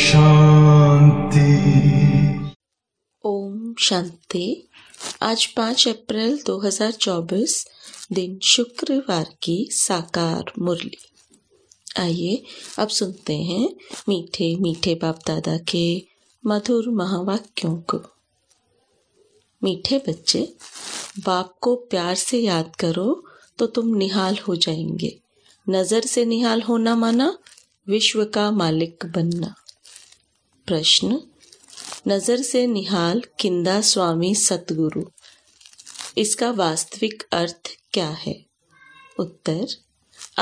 शांति ओम शांति आज पाँच अप्रैल 2024 दिन शुक्रवार की साकार मुरली आइए अब सुनते हैं मीठे मीठे बाप दादा के मधुर महावाक्यों को मीठे बच्चे बाप को प्यार से याद करो तो तुम निहाल हो जाएंगे नजर से निहाल होना माना विश्व का मालिक बनना प्रश्न नजर से निहाल किंदा स्वामी सतगुरु इसका वास्तविक अर्थ क्या है उत्तर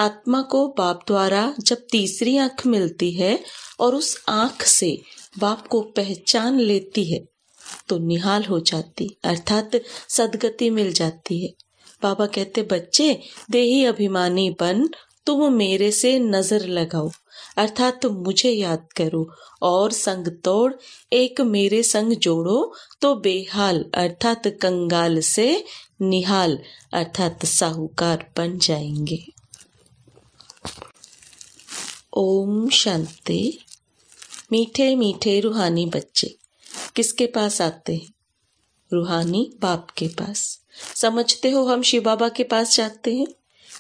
आत्मा को बाप द्वारा जब तीसरी आंख मिलती है और उस आंख से बाप को पहचान लेती है तो निहाल हो जाती अर्थात सदगति मिल जाती है बाबा कहते बच्चे देही अभिमानी बन तुम तो मेरे से नजर लगाओ अर्थात तुम मुझे याद करो और संग तोड़ एक मेरे संग जोड़ो तो बेहाल अर्थात कंगाल से निहाल अर्थात साहूकार बन जाएंगे ओम शांति मीठे मीठे रूहानी बच्चे किसके पास आते हैं रूहानी बाप के पास समझते हो हम शिव बाबा के पास जाते हैं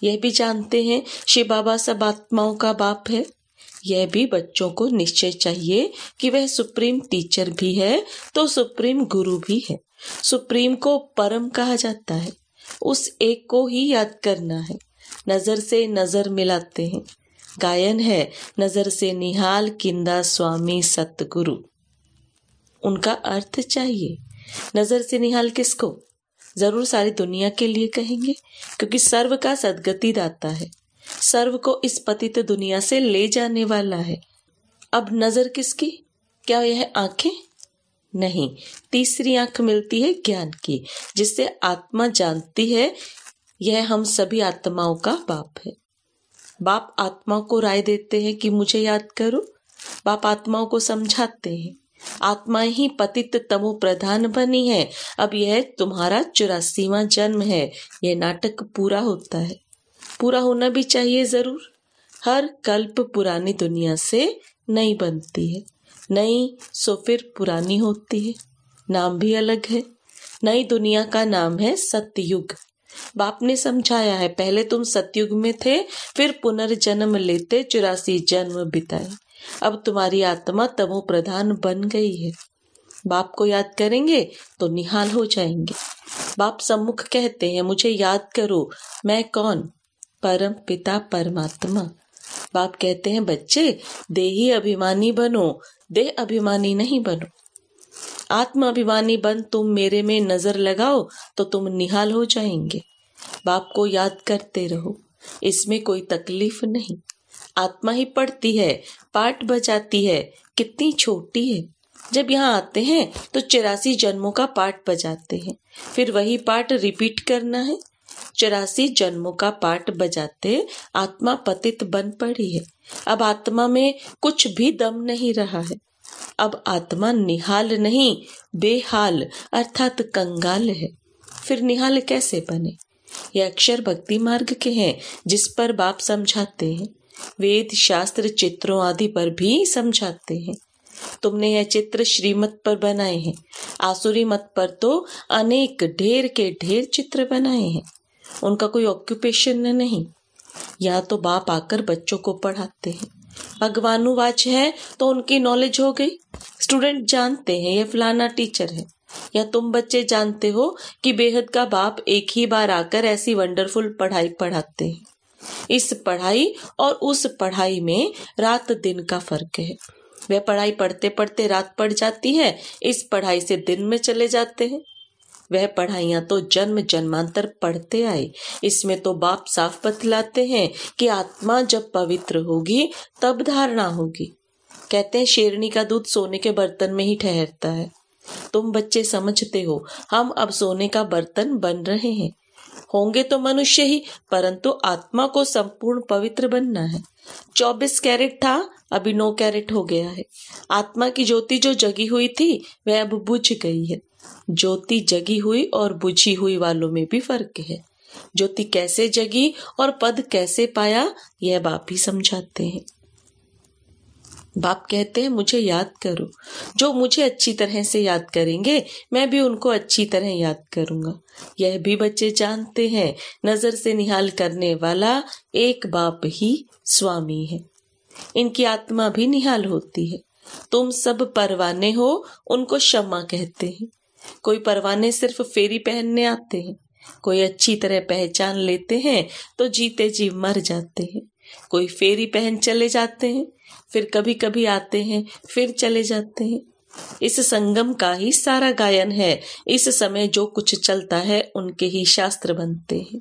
यह भी जानते हैं शिव बाबा सब आत्माओं का बाप है यह भी बच्चों को निश्चय चाहिए कि वह सुप्रीम टीचर भी है तो सुप्रीम गुरु भी है सुप्रीम को परम कहा जाता है उस एक को ही याद करना है नजर से नजर मिलाते हैं गायन है नजर से निहाल किंदा स्वामी सतगुरु उनका अर्थ चाहिए नजर से निहाल किसको जरूर सारी दुनिया के लिए कहेंगे क्योंकि सर्व का सदगति दाता है सर्व को इस पतित दुनिया से ले जाने वाला है अब नजर किसकी क्या यह आंखें नहीं तीसरी आंख मिलती है ज्ञान की जिससे आत्मा जानती है यह हम सभी आत्माओं का बाप है बाप आत्मा को राय देते हैं कि मुझे याद करो बाप आत्माओं को समझाते हैं आत्मा ही पतित तमो प्रधान बनी है अब यह तुम्हारा चौरासीवा जन्म है यह नाटक पूरा होता है पूरा होना भी चाहिए जरूर हर कल्प पुरानी दुनिया से नई बनती है नई सो फिर पुरानी होती है नाम भी अलग है नई दुनिया का नाम है सत्ययुग बाप ने समझाया है पहले तुम सतयुग में थे फिर पुनर्जन्म लेते चौरासी जन्म बिताए अब तुम्हारी आत्मा तमो प्रधान बन गई है बाप को याद करेंगे तो निहाल हो जाएंगे बाप सम्मुख कहते हैं मुझे याद करो मैं कौन परम पिता परमात्मा बाप कहते हैं बच्चे देही अभिमानी बनो देह अभिमानी नहीं बनो आत्म अभिमानी बन तुम मेरे में नजर लगाओ तो तुम निहाल हो जाएंगे बाप को याद करते रहो इसमें कोई तकलीफ नहीं आत्मा ही पढ़ती है पाट बजाती है कितनी छोटी है जब यहाँ आते हैं तो चौरासी जन्मों का पाठ बजाते हैं फिर वही पाठ रिपीट करना है चौरासी जन्मों का पाठ बजाते आत्मा पतित बन पड़ी है अब आत्मा में कुछ भी दम नहीं रहा है अब आत्मा निहाल नहीं बेहाल अर्थात कंगाल है फिर निहाल कैसे बने ये अक्षर भक्ति मार्ग के हैं जिस पर बाप समझाते हैं वेद शास्त्र चित्रों आदि पर भी समझाते हैं तुमने यह चित्र श्रीमत पर बनाए हैं आसुरी मत पर तो अनेक ढेर के ढेर चित्र बनाए हैं उनका कोई ऑक्यूपेशन नहीं या तो बाप आकर बच्चों को पढ़ाते हैं भगवानुवाच है तो उनकी नॉलेज हो गई स्टूडेंट जानते हैं ये फलाना टीचर है या तुम बच्चे जानते हो कि बेहद का बाप एक ही बार आकर ऐसी वंडरफुल पढ़ाई पढ़ाते हैं इस पढ़ाई और उस पढ़ाई में रात दिन का फर्क है वह पढ़ाई पढ़ते पढ़ते रात पड़ जाती है इस पढ़ाई से दिन में चले जाते हैं वह पढ़ाइयाँ तो जन्म जन्मांतर पढ़ते आए इसमें तो बाप साफ बतलाते हैं कि आत्मा जब पवित्र होगी तब धारणा होगी कहते हैं शेरनी का दूध सोने के बर्तन में ही ठहरता है तुम बच्चे समझते हो हम अब सोने का बर्तन बन रहे हैं होंगे तो मनुष्य ही परंतु आत्मा को संपूर्ण पवित्र बनना है चौबीस कैरेट था अभी नौ कैरेट हो गया है आत्मा की ज्योति जो जगी हुई थी वह अब बुझ गई है ज्योति जगी हुई और बुझी हुई वालों में भी फर्क है ज्योति कैसे जगी और पद कैसे पाया यह बाप ही समझाते हैं बाप कहते हैं मुझे याद करो जो मुझे अच्छी तरह से याद करेंगे मैं भी उनको अच्छी तरह याद करूंगा यह भी बच्चे जानते हैं नजर से निहाल करने वाला एक बाप ही स्वामी है इनकी आत्मा भी निहाल होती है तुम सब परवाने हो उनको शमा कहते हैं कोई परवाने सिर्फ फेरी पहनने आते हैं कोई अच्छी तरह पहचान लेते हैं तो जीते जी मर जाते हैं कोई फेरी पहन चले जाते हैं फिर कभी कभी आते हैं फिर चले जाते हैं इस संगम का ही सारा गायन है इस समय जो कुछ चलता है उनके ही शास्त्र बनते हैं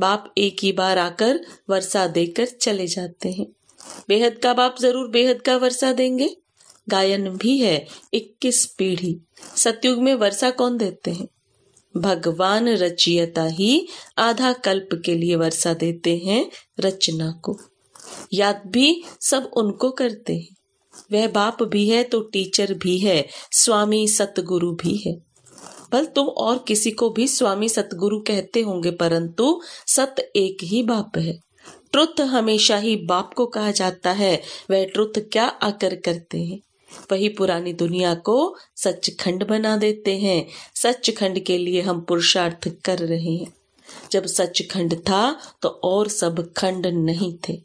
बाप एक ही बार आकर वर्षा देकर चले जाते हैं बेहद का बाप जरूर बेहद का वर्षा देंगे गायन भी है इक्कीस पीढ़ी सतयुग में वर्षा कौन देते हैं भगवान रचियता ही आधा कल्प के लिए वर्षा देते हैं रचना को याद भी सब उनको करते हैं वह बाप भी है तो टीचर भी है स्वामी सतगुरु भी है बल तुम और किसी को भी स्वामी सतगुरु कहते होंगे परंतु सत एक ही बाप है ट्रुथ हमेशा ही बाप को कहा जाता है वह ट्रुथ क्या आकर करते हैं वही पुरानी दुनिया को सच खंड बना देते हैं सच खंड के लिए हम पुरुषार्थ कर रहे हैं जब सच खंड था तो और सब खंड नहीं थे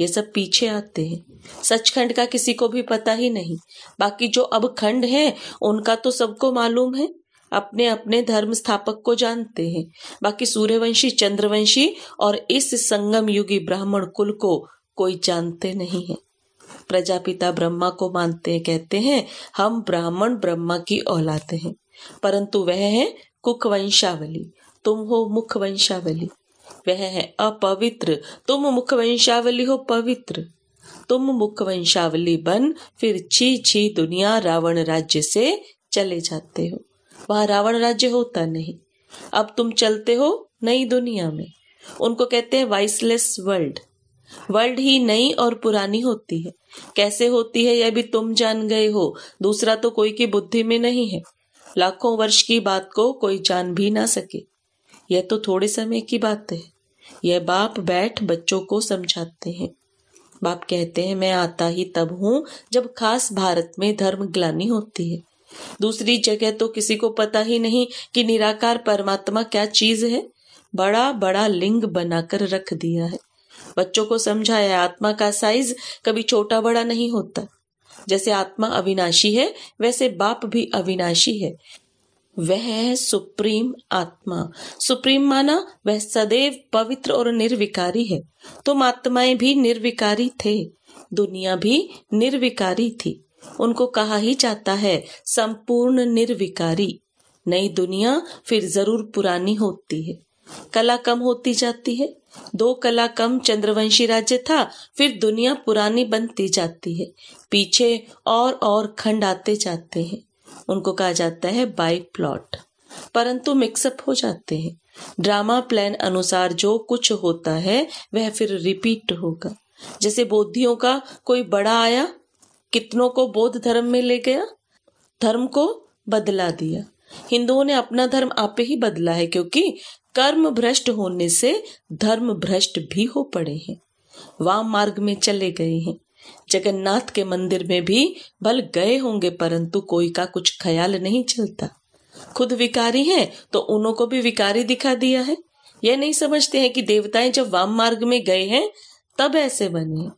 ये सब पीछे आते हैं सचखंड का किसी को भी पता ही नहीं बाकी जो अब खंड है उनका तो सबको मालूम है अपने अपने धर्म स्थापक को जानते हैं बाकी सूर्यवंशी चंद्रवंशी और इस संगम युगी ब्राह्मण कुल को कोई जानते नहीं है प्रजापिता ब्रह्मा को मानते हैं कहते हैं हम ब्राह्मण ब्रह्मा की औलाद हैं परंतु वह है कुक वंशावली तुम हो मुख वंशावली वह है अपवित्र तुम मुख वंशावली हो पवित्र तुम मुख वंशावली बन फिर छी छी दुनिया रावण राज्य से चले जाते हो वहां रावण राज्य होता नहीं अब तुम चलते हो नई दुनिया में उनको कहते हैं वाइसलेस वर्ल्ड वर्ल्ड ही नई और पुरानी होती है कैसे होती है यह भी तुम जान गए हो दूसरा तो कोई की बुद्धि में नहीं है लाखों वर्ष की बात को कोई जान भी ना सके यह तो थोड़े समय की बात है यह बाप बैठ बच्चों को समझाते हैं बाप कहते हैं मैं आता ही तब हूं जब खास भारत में धर्म ग्लानी होती है दूसरी जगह तो किसी को पता ही नहीं कि निराकार परमात्मा क्या चीज है बड़ा बड़ा लिंग बनाकर रख दिया है बच्चों को समझाया आत्मा का साइज कभी छोटा बड़ा नहीं होता जैसे आत्मा अविनाशी है वैसे बाप भी अविनाशी है वह है सुप्रीम आत्मा सुप्रीम माना वह सदैव पवित्र और निर्विकारी है तुम आत्माएं भी निर्विकारी थे दुनिया भी निर्विकारी थी उनको कहा ही जाता है संपूर्ण निर्विकारी नई दुनिया फिर जरूर पुरानी होती है कला कम होती जाती है दो कला कम चंद्रवंशी राज्य था फिर दुनिया पुरानी बनती जाती है पीछे और और खंड आते जाते हैं उनको कहा जाता है बाई प्लॉट परंतु मिक्सअप हो जाते हैं ड्रामा प्लान अनुसार जो कुछ होता है वह फिर रिपीट होगा जैसे बोधियों का कोई बड़ा आया कितनों को बौद्ध धर्म में ले गया धर्म को बदला दिया हिंदुओं ने अपना धर्म आपे ही बदला है क्योंकि कर्म भ्रष्ट होने से धर्म भ्रष्ट भी हो पड़े हैं वाम मार्ग में चले गए हैं जगन्नाथ के मंदिर में भी भल गए होंगे परंतु कोई का कुछ ख्याल नहीं चलता खुद विकारी हैं तो उन्हों को भी विकारी दिखा दिया है यह नहीं समझते हैं कि देवताएं जब वाम मार्ग में गए हैं तब ऐसे बने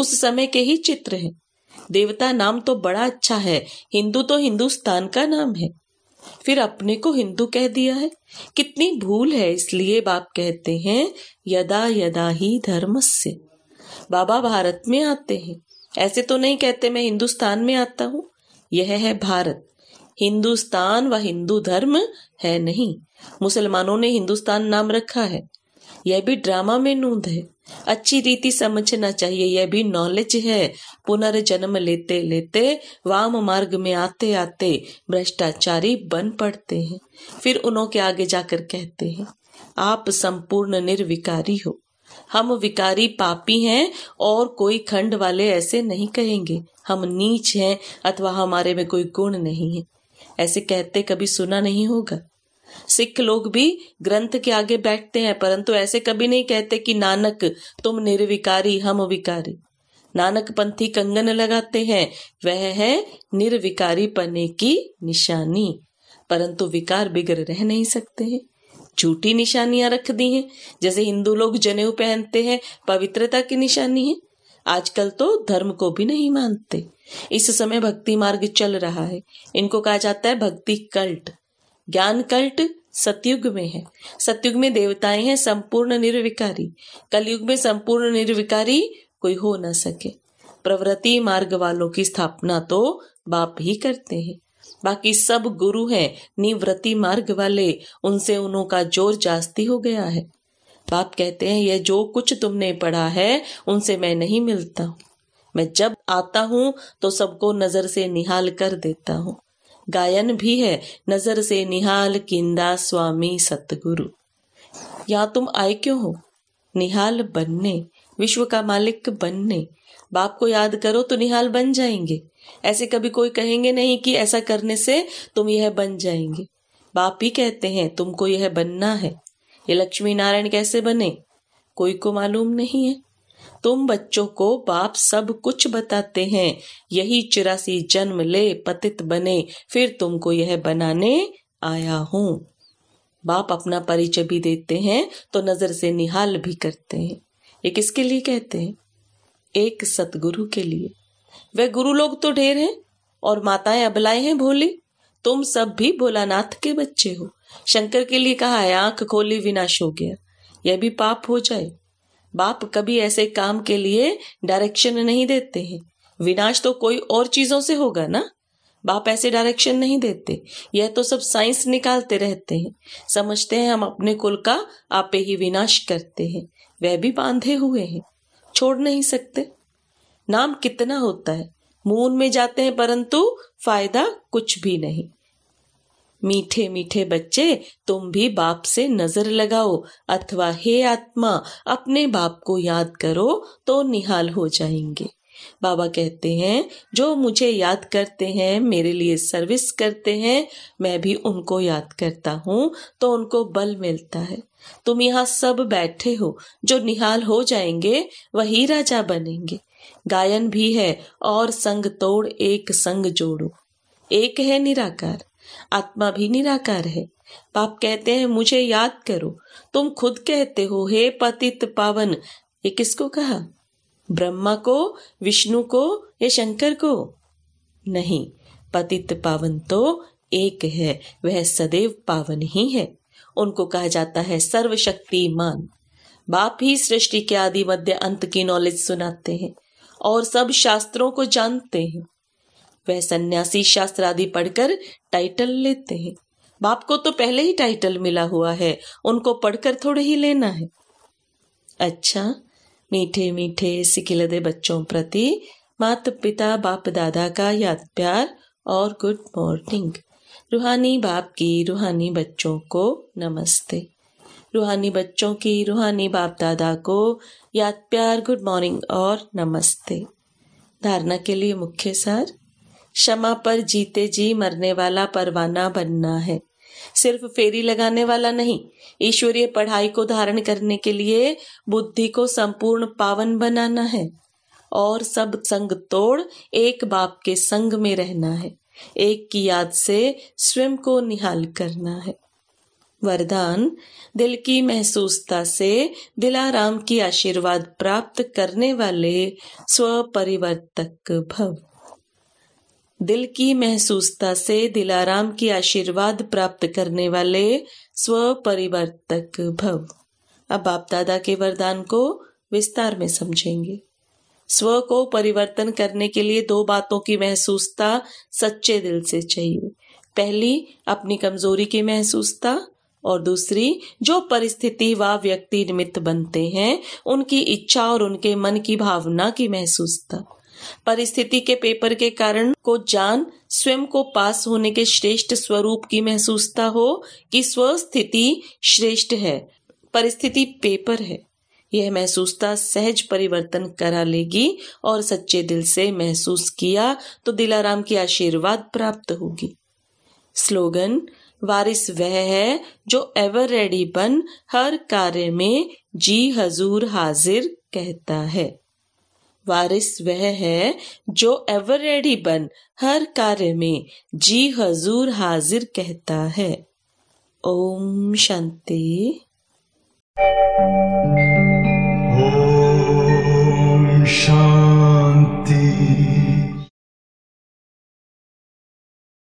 उस समय के ही चित्र है देवता नाम तो बड़ा अच्छा है हिंदू तो हिंदुस्तान का नाम है फिर अपने को हिंदू कह दिया है कितनी भूल है इसलिए बाप कहते हैं यदा यदा ही धर्म से बाबा भारत में आते हैं ऐसे तो नहीं कहते मैं हिंदुस्तान में आता हूँ यह है भारत हिंदुस्तान व हिंदू धर्म है नहीं मुसलमानों ने हिंदुस्तान नाम रखा है यह भी ड्रामा में नूंद है अच्छी रीति समझना चाहिए यह भी नॉलेज है पुनर्जन्म लेते लेते वाम मार्ग में आते आते भ्रष्टाचारी बन पड़ते हैं फिर उन्हों के आगे जाकर कहते हैं आप संपूर्ण निर्विकारी हो हम विकारी पापी हैं और कोई खंड वाले ऐसे नहीं कहेंगे हम नीच हैं अथवा हमारे में कोई गुण नहीं है ऐसे कहते कभी सुना नहीं होगा सिख लोग भी ग्रंथ के आगे बैठते हैं परंतु ऐसे कभी नहीं कहते कि नानक तुम निर्विकारी हम विकारी नानक पंथी कंगन लगाते हैं वह है निर्विकारी पने की निशानी परंतु विकार बिगड़ रह नहीं सकते हैं झूठी निशानियां रख दी हैं जैसे हिंदू लोग जनेऊ पहनते हैं पवित्रता की निशानी है आजकल तो धर्म को भी नहीं मानते इस समय भक्ति मार्ग चल रहा है इनको कहा जाता है भक्ति कल्ट ज्ञान कल्ट सतयुग में है सतयुग में देवताएं हैं संपूर्ण निर्विकारी कलयुग में संपूर्ण निर्विकारी कोई हो ना सके प्रवृत्ति मार्ग वालों की स्थापना तो बाप ही करते हैं बाकी सब गुरु हैं निवृत्ति मार्ग वाले उनसे उनका जोर जास्ती हो गया है बाप कहते हैं यह जो कुछ तुमने पढ़ा है उनसे मैं नहीं मिलता हूँ मैं जब आता हूँ तो सबको नजर से निहाल कर देता हूँ गायन भी है नजर से निहाल किंदा स्वामी सतगुरु या तुम आए क्यों हो निहाल बनने विश्व का मालिक बनने बाप को याद करो तो निहाल बन जाएंगे ऐसे कभी कोई कहेंगे नहीं कि ऐसा करने से तुम यह बन जाएंगे बाप ही कहते हैं तुमको यह बनना है ये लक्ष्मी नारायण कैसे बने कोई को मालूम नहीं है तुम बच्चों को बाप सब कुछ बताते हैं यही चिरासी जन्म ले पतित बने फिर तुमको यह बनाने आया हूं बाप अपना परिचय भी देते हैं तो नजर से निहाल भी करते हैं ये किसके लिए कहते हैं एक सतगुरु के लिए वे गुरु लोग तो ढेर हैं और माताएं अबलाएं हैं भोली तुम सब भी भोलानाथ के बच्चे हो शंकर के लिए कहा है आंख खोली विनाश हो गया यह भी पाप हो जाए बाप कभी ऐसे काम के लिए डायरेक्शन नहीं देते हैं विनाश तो कोई और चीजों से होगा ना बाप ऐसे डायरेक्शन नहीं देते यह तो सब साइंस निकालते रहते हैं समझते हैं हम अपने कुल का आपे ही विनाश करते हैं वह भी बांधे हुए हैं छोड़ नहीं सकते नाम कितना होता है मून में जाते हैं परंतु फायदा कुछ भी नहीं मीठे मीठे बच्चे तुम भी बाप से नजर लगाओ अथवा हे आत्मा अपने बाप को याद करो तो निहाल हो जाएंगे बाबा कहते हैं जो मुझे याद करते हैं मेरे लिए सर्विस करते हैं मैं भी उनको याद करता हूँ तो उनको बल मिलता है तुम यहाँ सब बैठे हो जो निहाल हो जाएंगे वही राजा बनेंगे गायन भी है और संग तोड़ एक संग जोड़ो एक है निराकार आत्मा भी निराकार है पाप कहते हैं मुझे याद करो तुम खुद कहते हो हे पतित पावन ये किसको कहा ब्रह्मा को विष्णु को या शंकर को नहीं पतित पावन तो एक है वह सदैव पावन ही है उनको कहा जाता है सर्वशक्तिमान बाप ही सृष्टि के आदि मध्य अंत की नॉलेज सुनाते हैं और सब शास्त्रों को जानते हैं वह सन्यासी शास्त्र आदि पढ़कर टाइटल लेते हैं बाप को तो पहले ही टाइटल मिला हुआ है उनको पढ़कर थोड़े ही लेना है अच्छा मीठे मीठे सिकिलदे बच्चों प्रति माता पिता बाप दादा का याद प्यार और गुड मॉर्निंग रूहानी बाप की रूहानी बच्चों को नमस्ते रूहानी बच्चों की रूहानी बाप दादा को याद प्यार गुड मॉर्निंग और नमस्ते धारणा के लिए मुख्य सार क्षमा पर जीते जी मरने वाला परवाना बनना है सिर्फ फेरी लगाने वाला नहीं ईश्वरीय पढ़ाई को धारण करने के लिए बुद्धि को संपूर्ण पावन बनाना है और सब संग तोड़ एक बाप के संग में रहना है एक की याद से स्वयं को निहाल करना है वरदान दिल की महसूसता से दिलाराम की आशीर्वाद प्राप्त करने वाले स्वपरिवर्तक भव दिल की महसूसता से दिलाराम की आशीर्वाद प्राप्त करने वाले स्व परिवर्तक भव अब बाप दादा के वरदान को विस्तार में समझेंगे स्व को परिवर्तन करने के लिए दो बातों की महसूसता सच्चे दिल से चाहिए पहली अपनी कमजोरी की महसूसता और दूसरी जो परिस्थिति व व्यक्ति निमित्त बनते हैं उनकी इच्छा और उनके मन की भावना की महसूसता परिस्थिति के पेपर के कारण को जान स्वयं को पास होने के श्रेष्ठ स्वरूप की महसूसता हो कि स्वस्थिति श्रेष्ठ है परिस्थिति पेपर है यह महसूसता सहज परिवर्तन करा लेगी और सच्चे दिल से महसूस किया तो दिलाराम की आशीर्वाद प्राप्त होगी स्लोगन वारिस वह है जो एवर रेडी बन हर कार्य में जी हजूर हाजिर कहता है वारिस वह है जो एवर रेडी बन हर कार्य में जी हजूर हाजिर कहता है ओम शांति ओम शांति